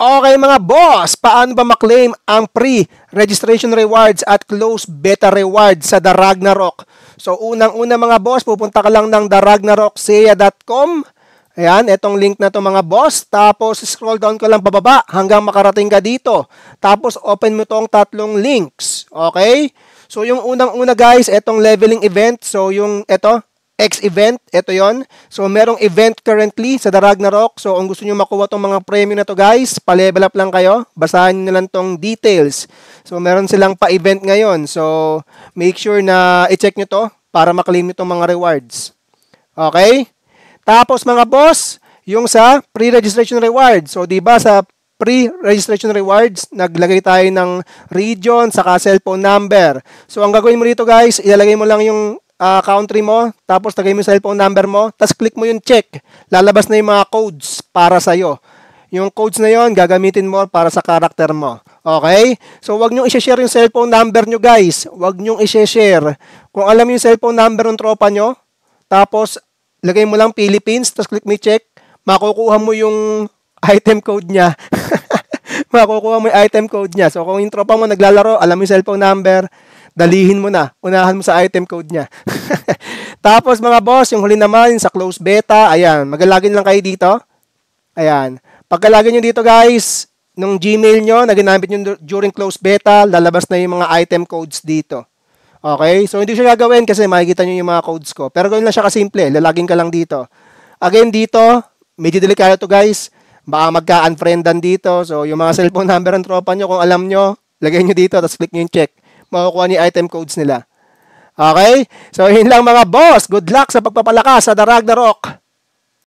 Okay mga boss, paano ba maklaim ang pre-registration rewards at close beta rewards sa The Ragnarok? So unang-una mga boss, pupunta ka lang ng theragnarokseya.com. Ayan, etong link na to mga boss. Tapos scroll down ko lang pababa hanggang makarating ka dito. Tapos open mo tong tatlong links. Okay? So yung unang-una guys, etong leveling event. So yung eto, X event. Ito yon So, merong event currently sa The Ragnarok. So, kung gusto niyo makuha tong mga premium na to guys, pa-level up lang kayo. Basahin niyo lang tong details. So, meron silang pa-event ngayon. So, make sure na i-check niyo to para maklaim niyo tong mga rewards. Okay? Tapos mga boss, yung sa pre-registration reward. So, di ba sa pre-registration rewards, naglagay tayo ng region, saka cellphone number. So, ang gagawin mo dito guys, ilalagay mo lang yung uh, country mo, tapos tagay mo yung cellphone number mo, tapos click mo yung check. Lalabas na yung mga codes para sa'yo. Yung codes na yon gagamitin mo para sa karakter mo. Okay? So, wag nyo i-share yung cellphone number nyo, guys. Wag nyo i-share. Kung alam yung cellphone number ng tropa nyo, tapos lagay mo lang Philippines, tapos click me check, makukuha mo yung item code niya. makukuha mo yung item code niya. So, kung yung tropa mo naglalaro, alam mo yung cellphone number, dalihin mo na. Unahan mo sa item code niya. Tapos mga boss, yung huli naman sa close beta, ayan, magalagin lang kayo dito. Ayan. Pagkalagin nyo dito guys, nung Gmail nyo na ginamit nyo during close beta, lalabas na yung mga item codes dito. Okay? So, hindi siya gagawin kasi makikita nyo yung mga codes ko. Pero gawin lang siya kasimple. Lalagin ka lang dito. Again, dito, medyo delikado to guys. Baka magka-unfriendan dito. So, yung mga cellphone number ng tropa nyo, kung alam nyo, lagay nyo dito, tapos click nyo yung check makukuha ni item codes nila. Okay? So, yun lang mga boss. Good luck sa pagpapalakas sa The Ragnarok.